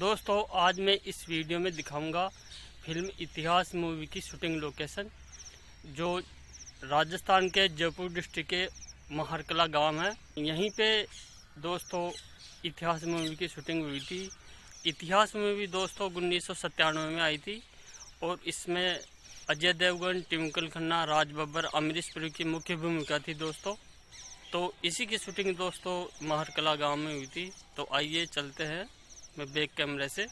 दोस्तों आज मैं इस वीडियो में दिखाऊंगा फिल्म इतिहास मूवी की शूटिंग लोकेशन जो राजस्थान के जयपुर डिस्ट्रिक्ट के महरकला गांव है यहीं पे दोस्तों इतिहास मूवी की शूटिंग हुई थी इतिहास मूवी दोस्तों उन्नीस में आई थी और इसमें अजय देवगन टिमकल खन्ना राज बब्बर अमरीश पुरी की मुख्य भूमिका थी दोस्तों तो इसी की शूटिंग दोस्तों महरकला गांव में हुई थी तो आइए चलते हैं मैं बैक कैमरे से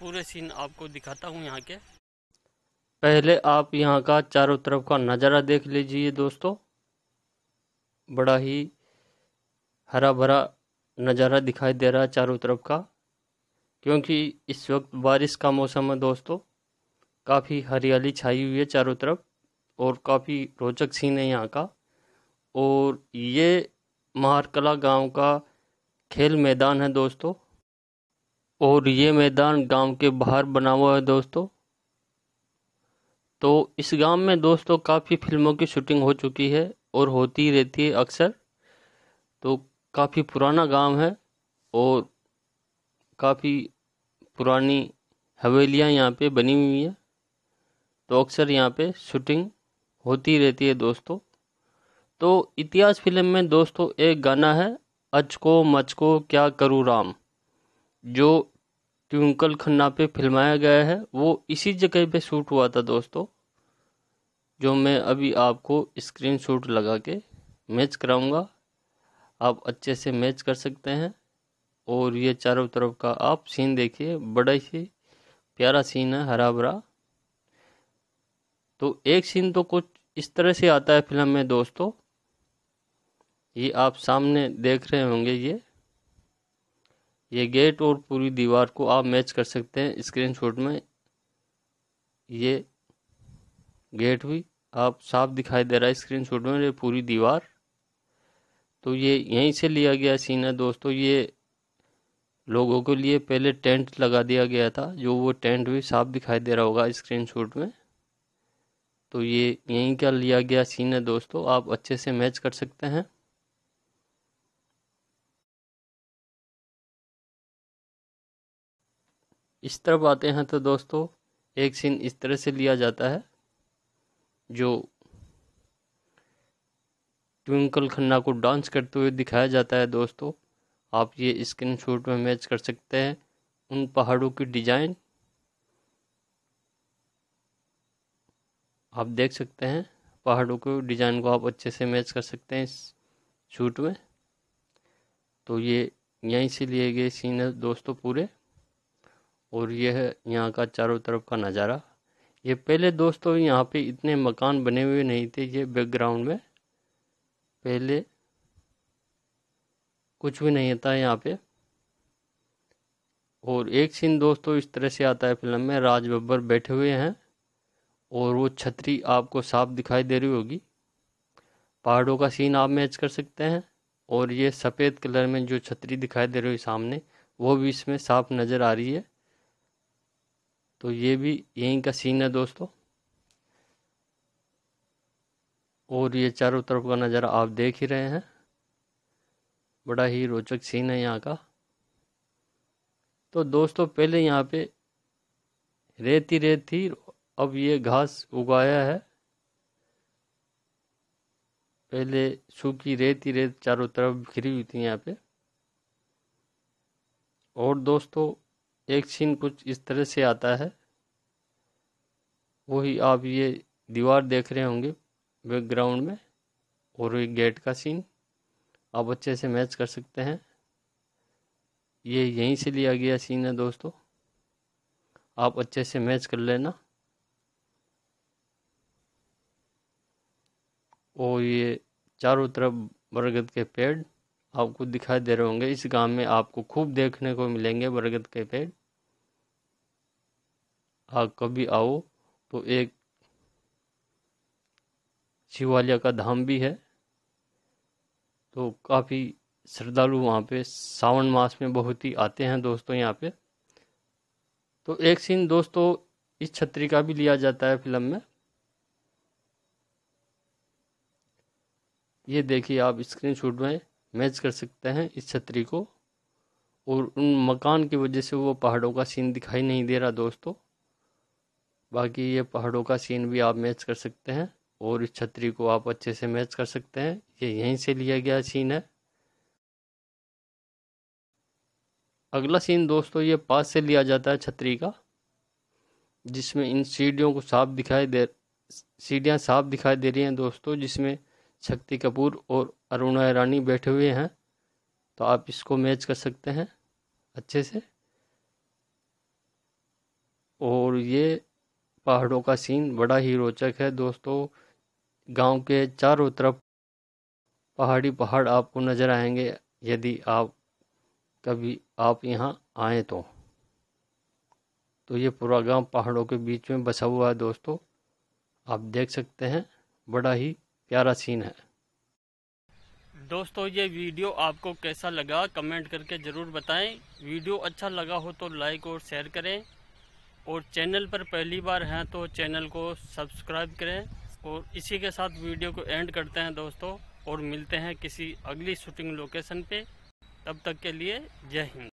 पूरे सीन आपको दिखाता हूँ यहाँ के पहले आप यहाँ का चारों तरफ का नज़ारा देख लीजिए दोस्तों बड़ा ही हरा भरा नज़ारा दिखाई दे रहा है चारों तरफ का क्योंकि इस वक्त बारिश का मौसम है दोस्तों काफ़ी हरियाली छाई हुई है चारों तरफ और काफ़ी रोचक सीन है यहाँ का और ये महारकला गांव का खेल मैदान है दोस्तों और ये मैदान गांव के बाहर बना हुआ है दोस्तों तो इस गांव में दोस्तों काफ़ी फिल्मों की शूटिंग हो चुकी है और होती रहती है अक्सर तो काफ़ी पुराना गांव है और काफ़ी पुरानी हवेलियाँ यहाँ पे बनी हुई हैं तो अक्सर यहाँ पे शूटिंग होती रहती है दोस्तों तो इतिहास फिल्म में दोस्तों एक गाना है अचको मचको क्या करूँ राम जो ट्विंकल खन्ना पे फिल्माया गया है वो इसी जगह पे शूट हुआ था दोस्तों जो मैं अभी आपको स्क्रीन शूट लगा के मैच कराऊंगा आप अच्छे से मैच कर सकते हैं और ये चारों तरफ का आप सीन देखिए बड़ा ही प्यारा सीन है हरा भरा तो एक सीन तो कुछ इस तरह से आता है फिल्म में दोस्तों ये आप सामने देख रहे होंगे ये ये गेट और पूरी दीवार को आप मैच कर सकते हैं स्क्रीनशॉट में ये गेट भी आप साफ दिखाई दे रहा है स्क्रीनशॉट में ये पूरी दीवार तो ये यहीं से लिया गया सीन है दोस्तों ये लोगों के लिए पहले टेंट लगा दिया गया था जो वो टेंट भी साफ दिखाई दे रहा होगा स्क्रीनशॉट में तो ये यहीं का लिया गया सीन है दोस्तों आप अच्छे से मैच कर सकते हैं इस तरफ आते हैं तो दोस्तों एक सीन इस तरह से लिया जाता है जो ट्विंकल खन्ना को डांस करते हुए दिखाया जाता है दोस्तों आप ये स्क्रीन शॉट में मैच कर सकते हैं उन पहाड़ों की डिजाइन आप देख सकते हैं पहाड़ों के डिज़ाइन को आप अच्छे से मैच कर सकते हैं इस शूट में तो ये यहीं से लिए गए सीन है दोस्तों पूरे और यह यहाँ का चारों तरफ का नज़ारा ये पहले दोस्तों यहाँ पे इतने मकान बने हुए नहीं थे ये बैकग्राउंड में पहले कुछ भी नहीं था यहाँ पे और एक सीन दोस्तों इस तरह से आता है फिल्म में राज बब्बर बैठे हुए हैं और वो छतरी आपको साफ दिखाई दे रही होगी पहाड़ों का सीन आप मैच कर सकते हैं और ये सफ़ेद कलर में जो छतरी दिखाई दे रही है सामने वो भी इसमें साफ नज़र आ रही है तो ये भी यहीं का सीन है दोस्तों और ये चारों तरफ का नज़ारा आप देख ही रहे हैं बड़ा ही रोचक सीन है यहाँ का तो दोस्तों पहले यहाँ पे रेती रेत थी अब ये घास उगाया है पहले सूखी रेती रेत चारों तरफ घिरी हुई थी यहाँ पे और दोस्तों एक सीन कुछ इस तरह से आता है वही आप ये दीवार देख रहे होंगे बैकग्राउंड में और एक गेट का सीन आप अच्छे से मैच कर सकते हैं ये यहीं से लिया गया सीन है दोस्तों आप अच्छे से मैच कर लेना और ये चारों तरफ बरगद के पेड़ आपको दिखाई दे रहे होंगे इस गांव में आपको खूब देखने को मिलेंगे बरगद के पेड़ आ हाँ, कभी आओ तो एक शिवालिया का धाम भी है तो काफ़ी श्रद्धालु वहाँ पे सावन मास में बहुत ही आते हैं दोस्तों यहाँ पे तो एक सीन दोस्तों इस छतरी का भी लिया जाता है फिल्म में ये देखिए आप स्क्रीनशॉट में मैच कर सकते हैं इस छतरी को और उन मकान की वजह से वो पहाड़ों का सीन दिखाई नहीं दे रहा दोस्तों बाकी ये पहाड़ों का सीन भी आप मैच कर सकते हैं और इस छतरी को आप अच्छे से मैच कर सकते हैं ये यहीं से लिया गया सीन है अगला सीन दोस्तों ये पास से लिया जाता है छतरी का जिसमें इन सीढ़ियों को साफ दिखाई दे सीढ़ियाँ साफ दिखाई दे रही हैं दोस्तों जिसमें शक्ति कपूर और अरुणा ईरानी बैठे हुए हैं तो आप इसको मैच कर सकते हैं अच्छे से और ये पहाड़ों का सीन बड़ा ही रोचक है दोस्तों गांव के चारों तरफ पहाड़ी पहाड़ आपको नज़र आएंगे यदि आप कभी आप यहाँ आए तो तो ये पूरा गांव पहाड़ों के बीच में बसा हुआ है दोस्तों आप देख सकते हैं बड़ा ही प्यारा सीन है दोस्तों ये वीडियो आपको कैसा लगा कमेंट करके ज़रूर बताएं वीडियो अच्छा लगा हो तो लाइक और शेयर करें और चैनल पर पहली बार हैं तो चैनल को सब्सक्राइब करें और इसी के साथ वीडियो को एंड करते हैं दोस्तों और मिलते हैं किसी अगली शूटिंग लोकेशन पे तब तक के लिए जय हिंद